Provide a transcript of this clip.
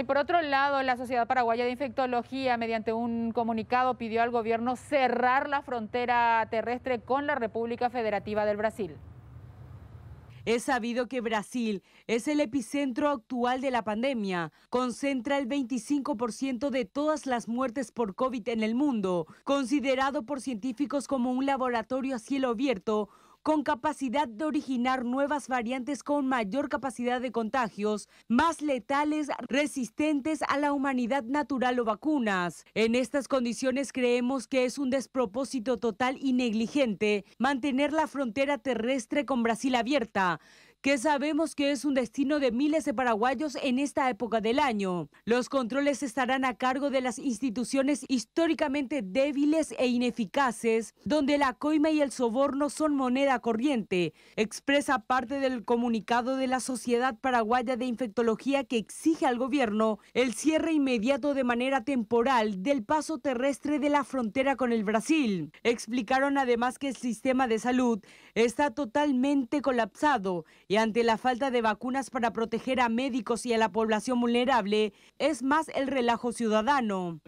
y por otro lado, la Sociedad Paraguaya de Infectología, mediante un comunicado, pidió al gobierno cerrar la frontera terrestre con la República Federativa del Brasil. Es sabido que Brasil es el epicentro actual de la pandemia. Concentra el 25% de todas las muertes por COVID en el mundo, considerado por científicos como un laboratorio a cielo abierto con capacidad de originar nuevas variantes con mayor capacidad de contagios, más letales, resistentes a la humanidad natural o vacunas. En estas condiciones creemos que es un despropósito total y negligente mantener la frontera terrestre con Brasil abierta que sabemos que es un destino de miles de paraguayos en esta época del año. Los controles estarán a cargo de las instituciones históricamente débiles e ineficaces, donde la coima y el soborno son moneda corriente, expresa parte del comunicado de la Sociedad Paraguaya de Infectología que exige al gobierno el cierre inmediato de manera temporal del paso terrestre de la frontera con el Brasil. Explicaron además que el sistema de salud está totalmente colapsado y y ante la falta de vacunas para proteger a médicos y a la población vulnerable, es más el relajo ciudadano.